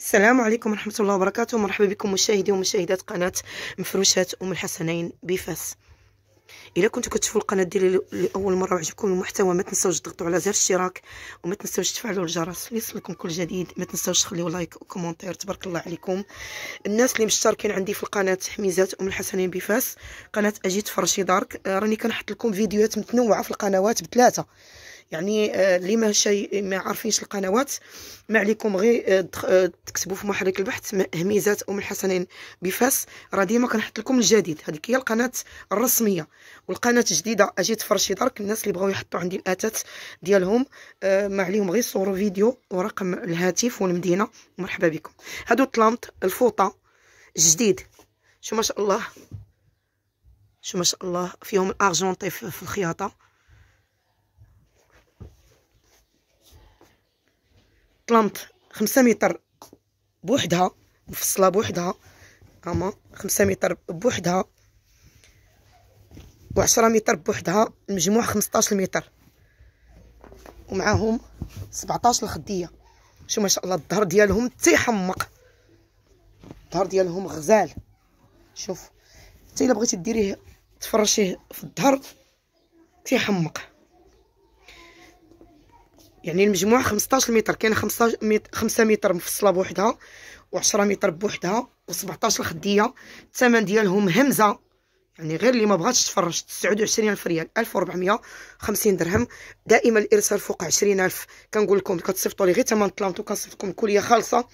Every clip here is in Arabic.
السلام عليكم ورحمة الله وبركاته مرحبا بكم مشاهدي ومشاهدات قناة مفروشات أم الحسنين بفاس إلا كنتو كتشوفوا القناة ديالي لأول مرة وعجبكم المحتوى ما تنساوش تضغطوا على زر الاشتراك وما تنساوش تفعلوا الجرس ليصلكم كل جديد ما تنساوش تخليوا لايك وكومونتير تبارك الله عليكم الناس اللي مشتركين عندي في القناة حميزات أم الحسنين بفاس قناة أجيت فرشي دارك آه، راني كنحط لكم فيديوهات متنوعة في القنوات بثلاثة يعني آه، اللي ما شي ما عارفينش القنوات ما عليكم غير آه، آه، تكتبوا في محرك البحث هميزات ام الحسنين بفاس راه ديما كنحط لكم الجديد هذيك هي القناه الرسميه والقناه الجديده اجيت تفرشي دارك الناس اللي بغاو يحطوا عندي الاتات ديالهم ما عليهم غير صوروا فيديو ورقم الهاتف والمدينه مرحبا بكم هادو طلامط الفوطه جديد شو ما شاء الله شو ما شاء الله فيهم الارجونطي في الخياطه طلمت خمسة متر بوحدها مفصله بوحدها هما خمسة متر بوحدها وعشرة متر بوحدها المجموع خمسطاش متر ومعاهم سبعطاش الخديه شو ما شاء الله الظهر ديالهم تيحمق الظهر ديالهم غزال شوف حتى الا بغيتي ديريه تفرشيه في الظهر تيحمق يعني المجموع 15 متر كاين 5 متر مفصله بوحدها و10 متر بوحدها و17 خديه الثمن ديالهم همزه يعني غير اللي ما بغاتش تفرج 29000 ريال 1450 درهم دائما الارسال فوق 20000 كنقول لكم كتصيفطوا لي غير ثمن الطلامط وكنصيفط لكم كليه خالصه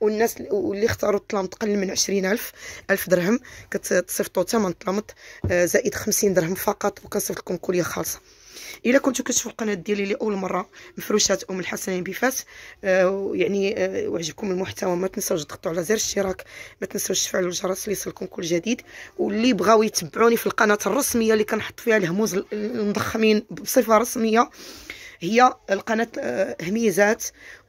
والناس اللي اختاروا الطلامط قل من 20000 1000 درهم كتصيفطوا ثمن الطلامط آه، زائد 50 درهم فقط وكنصيفط لكم كليه خالصه الا كنتو كتشوفوا القناه ديالي لاول مره مفروشات ام الحسنين بفاس آه، يعني آه وعجبكم المحتوى ما تنساوش تضغطوا على زر الاشتراك ما تنساوش تفعلوا الجرس ليصلكم كل جديد واللي بغاو يتبعوني في القناه الرسميه اللي كنحط فيها الهموز المضخمين بصفه رسميه هي القناه آه، هميزات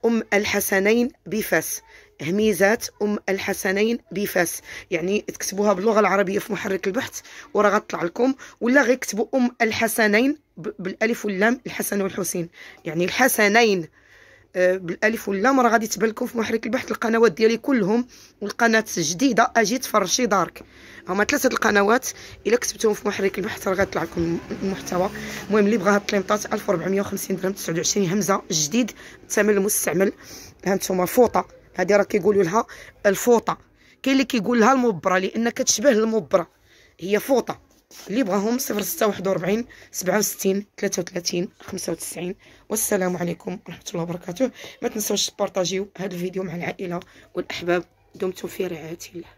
ام الحسنين بفاس هميزات ام الحسنين بفاس يعني تكتبوها باللغه العربيه في محرك البحث وراه غتطلع لكم ولا غير كتبوا ام الحسنين بالالف واللام الحسن والحسين يعني الحسنين آه، بالالف واللام راه غادي تبان لكم في محرك البحث القنوات ديالي كلهم والقناه الجديده اجي فرشي دارك هما ثلاثه القنوات الا كتبتهم في محرك البحث راه غيطلع لكم المحتوى المهم اللي بغى هاد الطليمطات 1450 درهم 29 همزه جديد الثمن المستعمل هانتوما فوطه هذه راه كيقولوا لها الفوطه كاين اللي كيقول لها المبره لان كتشبه المبره هي فوطه اللي بغاهم 0641 67 33 95 والسلام عليكم ورحمه الله وبركاته ما تنساوش تبارطاجيو هذا الفيديو مع العائله والاحباب دمتم في رعايه الله